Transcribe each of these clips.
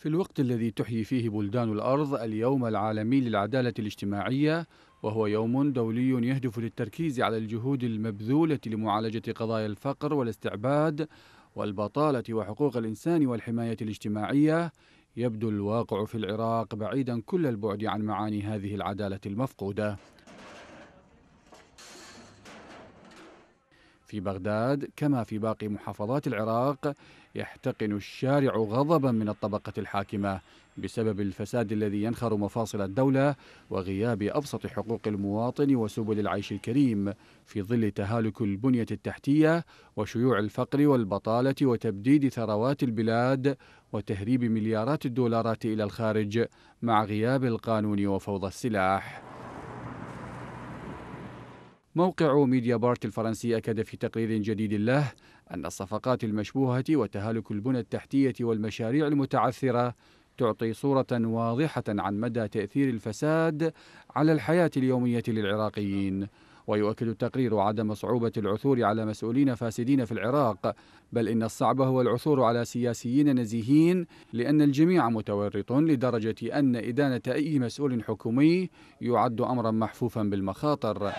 في الوقت الذي تحيي فيه بلدان الأرض اليوم العالمي للعدالة الاجتماعية وهو يوم دولي يهدف للتركيز على الجهود المبذولة لمعالجة قضايا الفقر والاستعباد والبطالة وحقوق الإنسان والحماية الاجتماعية يبدو الواقع في العراق بعيدا كل البعد عن معاني هذه العدالة المفقودة في بغداد كما في باقي محافظات العراق يحتقن الشارع غضبا من الطبقة الحاكمة بسبب الفساد الذي ينخر مفاصل الدولة وغياب أبسط حقوق المواطن وسبل العيش الكريم في ظل تهالك البنية التحتية وشيوع الفقر والبطالة وتبديد ثروات البلاد وتهريب مليارات الدولارات إلى الخارج مع غياب القانون وفوضى السلاح موقع ميديا بارت الفرنسي أكد في تقرير جديد له أن الصفقات المشبوهة وتهالك البنى التحتية والمشاريع المتعثرة تعطي صورة واضحة عن مدى تأثير الفساد على الحياة اليومية للعراقيين ويؤكد التقرير عدم صعوبة العثور على مسؤولين فاسدين في العراق بل إن الصعب هو العثور على سياسيين نزيهين لأن الجميع متورط لدرجة أن إدانة أي مسؤول حكومي يعد أمرا محفوفا بالمخاطر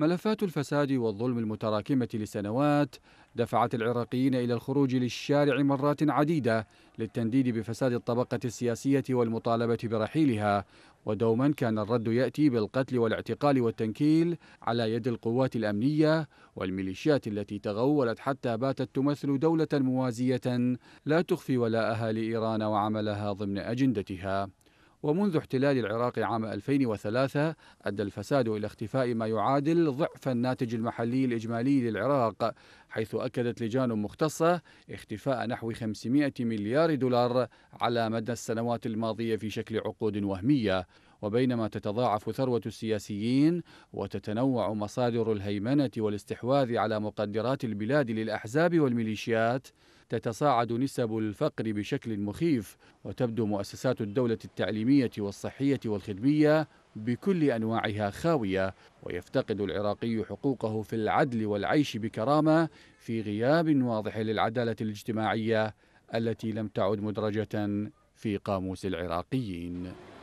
ملفات الفساد والظلم المتراكمة لسنوات دفعت العراقيين إلى الخروج للشارع مرات عديدة للتنديد بفساد الطبقة السياسية والمطالبة برحيلها ودوما كان الرد يأتي بالقتل والاعتقال والتنكيل على يد القوات الأمنية والميليشيات التي تغولت حتى باتت تمثل دولة موازية لا تخفي ولاءها لإيران وعملها ضمن أجندتها ومنذ احتلال العراق عام 2003 أدى الفساد إلى اختفاء ما يعادل ضعف الناتج المحلي الإجمالي للعراق حيث أكدت لجان مختصة اختفاء نحو 500 مليار دولار على مدى السنوات الماضية في شكل عقود وهمية وبينما تتضاعف ثروة السياسيين وتتنوع مصادر الهيمنة والاستحواذ على مقدرات البلاد للأحزاب والميليشيات تتصاعد نسب الفقر بشكل مخيف وتبدو مؤسسات الدولة التعليمية والصحية والخدمية بكل انواعها خاويه ويفتقد العراقي حقوقه في العدل والعيش بكرامه في غياب واضح للعداله الاجتماعيه التي لم تعد مدرجه في قاموس العراقيين